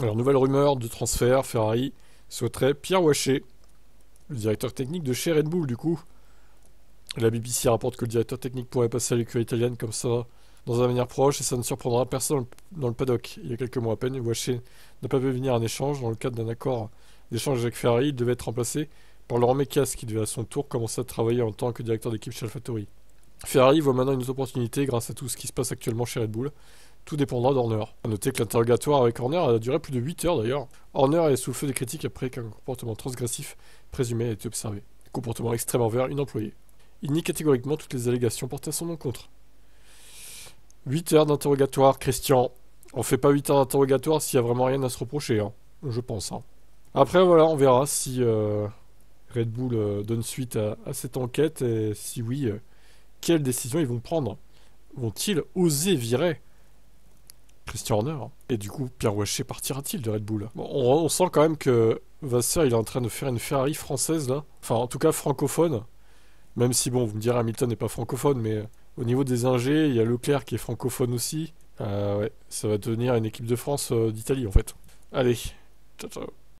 Alors, nouvelle rumeur de transfert, Ferrari souhaiterait Pierre Wachet, le directeur technique de chez Red Bull, du coup. La BBC rapporte que le directeur technique pourrait passer à l'écurie italienne comme ça, dans un avenir proche, et ça ne surprendra personne dans le paddock. Il y a quelques mois à peine, Wachet n'a pas pu venir un échange dans le cadre d'un accord d'échange avec Ferrari. Il devait être remplacé par Laurent Mekias qui devait à son tour commencer à travailler en tant que directeur d'équipe chez AlphaTauri. Ferrari voit maintenant une opportunité grâce à tout ce qui se passe actuellement chez Red Bull. Tout dépendra d'Horner. A noter que l'interrogatoire avec Horner a duré plus de 8 heures d'ailleurs. Horner est sous le feu des critiques après qu'un comportement transgressif présumé a été observé. comportement extrême envers une employée. Il nie catégoriquement toutes les allégations portées à son encontre. 8 heures d'interrogatoire, Christian. On fait pas 8 heures d'interrogatoire s'il y a vraiment rien à se reprocher, hein. je pense. Hein. Après, voilà, on verra si euh, Red Bull euh, donne suite à, cette enquête et si oui, euh, quelles décisions ils vont prendre. Vont-ils oser virer Hein. Et du coup, Pierre Wachet partira-t-il de Red Bull bon, on, sent quand même que Vasseur, il est en train de faire une Ferrari française, là. Enfin, en tout cas, francophone. Même si, bon, vous me direz, Hamilton n'est pas francophone, mais euh, au niveau des ingés, il y a Leclerc qui est francophone aussi. Euh, ça va devenir une équipe de France euh, d'Italie, en fait. Allez, ciao, ciao.